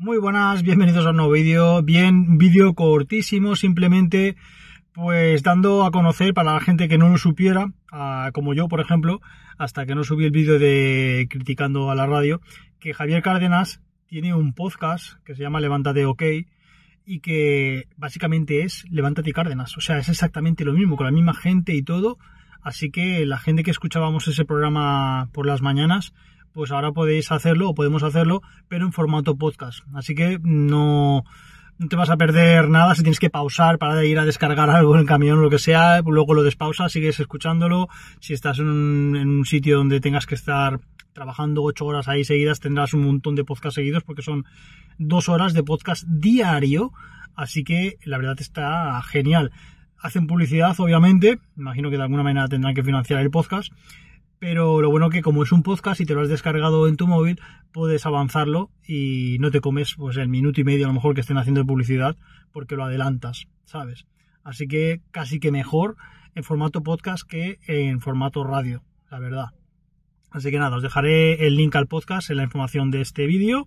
Muy buenas, bienvenidos a un nuevo vídeo. Bien, vídeo cortísimo, simplemente pues dando a conocer para la gente que no lo supiera, como yo por ejemplo, hasta que no subí el vídeo de criticando a la radio, que Javier Cárdenas tiene un podcast que se llama Levántate OK y que básicamente es Levántate Cárdenas, o sea, es exactamente lo mismo, con la misma gente y todo, así que la gente que escuchábamos ese programa por las mañanas, pues ahora podéis hacerlo o podemos hacerlo, pero en formato podcast. Así que no, te vas a perder nada si tienes que pausar para ir a descargar algo en el camión o lo que sea, luego lo despausas, sigues escuchándolo. Si estás en un, en un sitio donde tengas que estar trabajando ocho horas ahí seguidas, tendrás un montón de podcast seguidos porque son dos horas de podcast diario. Así que la verdad está genial. Hacen publicidad, obviamente. Imagino que de alguna manera tendrán que financiar el podcast pero lo bueno que como es un podcast y te lo has descargado en tu móvil, puedes avanzarlo y no te comes pues el minuto y medio a lo mejor que estén haciendo publicidad porque lo adelantas, ¿sabes? Así que casi que mejor en formato podcast que en formato radio, la verdad. Así que nada, os dejaré el link al podcast en la información de este vídeo.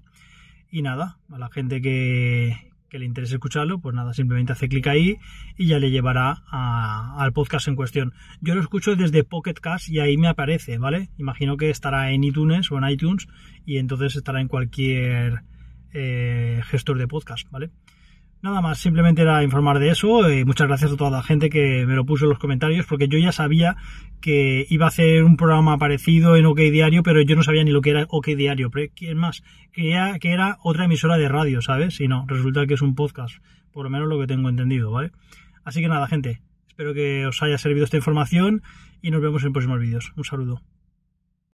Y nada, a la gente que, que le interese escucharlo, pues nada, simplemente hace clic ahí y ya le llevará al podcast en cuestión. Yo lo escucho desde Pocket Cast y ahí me aparece, ¿vale? Imagino que estará en iTunes o en iTunes y entonces estará en cualquier eh, gestor de podcast, ¿vale? Nada más, simplemente era informar de eso muchas gracias a toda la gente que me lo puso en los comentarios porque yo ya sabía que iba a hacer un programa parecido en OK Diario, pero yo no sabía ni lo que era OK Diario. Pero, más, creía que era otra emisora de radio, ¿sabes? Y no, resulta que es un podcast, por lo menos lo que tengo entendido, ¿vale? Así que nada, gente, espero que os haya servido esta información y nos vemos en próximos vídeos. Un saludo.